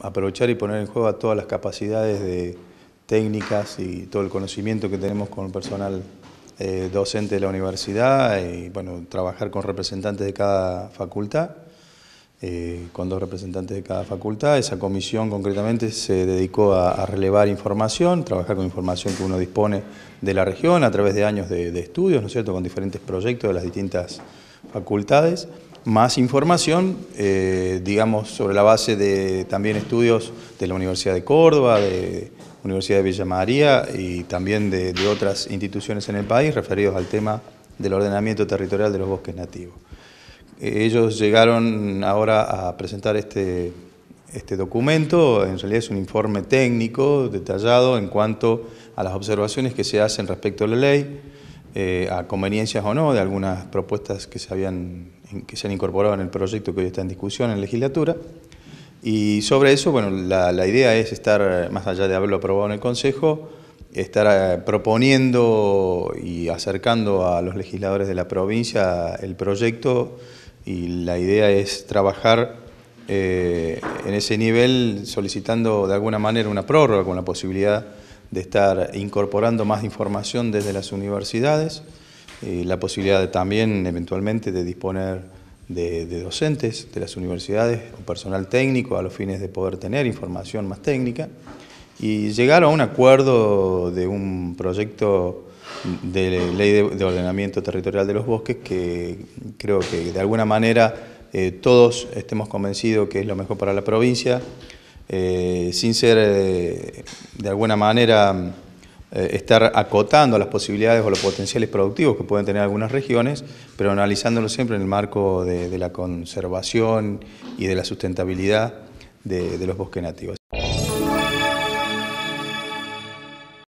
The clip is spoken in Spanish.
aprovechar y poner en juego todas las capacidades de técnicas y todo el conocimiento que tenemos con el personal eh, docente de la universidad y bueno, trabajar con representantes de cada facultad, eh, con dos representantes de cada facultad. Esa comisión concretamente se dedicó a, relevar información, trabajar con información que uno dispone de la región a través de años de, de estudios, ¿no es cierto?, con diferentes proyectos de las distintas facultades más información, eh, digamos, sobre la base de también estudios de la Universidad de Córdoba, de Universidad de Villa María y también de, otras instituciones en el país referidos al tema del ordenamiento territorial de los bosques nativos. Eh, ellos llegaron ahora a presentar este, este documento, en realidad es un informe técnico detallado en cuanto a las observaciones que se hacen respecto a la ley, eh, a conveniencias o no de algunas propuestas que se, habían, que se han incorporado en el proyecto que hoy está en discusión en legislatura. Y sobre eso, bueno, la, idea es estar, más allá de haberlo aprobado en el Consejo, estar eh, proponiendo y acercando a los legisladores de la provincia el proyecto y la idea es trabajar eh, en ese nivel solicitando de alguna manera una prórroga con la posibilidad de estar incorporando más información desde las universidades, eh, la posibilidad de, también eventualmente de disponer de, docentes de las universidades o personal técnico a los fines de poder tener información más técnica y llegar a un acuerdo de un proyecto de ley de, ordenamiento territorial de los bosques que creo que de alguna manera eh, todos estemos convencidos que es lo mejor para la provincia, eh, sin ser eh, de alguna manera eh, estar acotando las posibilidades o los potenciales productivos que pueden tener algunas regiones, pero analizándolo siempre en el marco de, la conservación y de la sustentabilidad de los bosques nativos.